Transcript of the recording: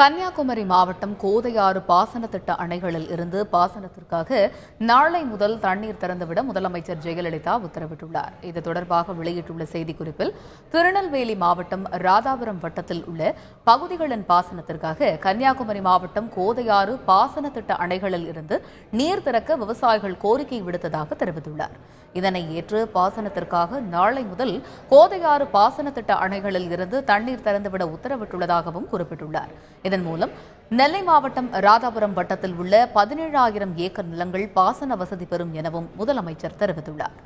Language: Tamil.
கன்னியாகுமரி மாவட்டம் கோதையாறு பாசன திட்ட அணைகளில் இருந்து பாசனத்திற்காக நாளை முதல் தண்ணீர் திறந்துவிட முதலமைச்சர் ஜெயலலிதா உத்தரவிட்டுள்ளார் இது தொடர்பாக வெளியிட்டுள்ள செய்திக்குறிப்பில் திருநெல்வேலி மாவட்டம் ராதாபுரம் வட்டத்தில் உள்ள பகுதிகளின் பாசனத்திற்காக கன்னியாகுமரி மாவட்டம் கோதையாறு பாசன திட்ட அணைகளில் இருந்து நீர் திறக்க விவசாயிகள் கோரிக்கை விடுத்ததாக தெரிவித்துள்ளார் இதனை ஏற்று பாசனத்திற்காக நாளை முதல் கோதையாறு பாசன திட்ட அணைகளில் இருந்து தண்ணீர் திறந்துவிட உத்தரவிட்டுள்ளதாகவும் குறிப்பிட்டுள்ளார் இதன் மூலம் நெல்லை மாவட்டம் ராதாபுரம் வட்டத்தில் உள்ள பதினேழாயிரம் ஏக்கர் நிலங்கள் பாசன வசதி பெறும் எனவும் முதலமைச்சர் தெரிவித்துள்ளார்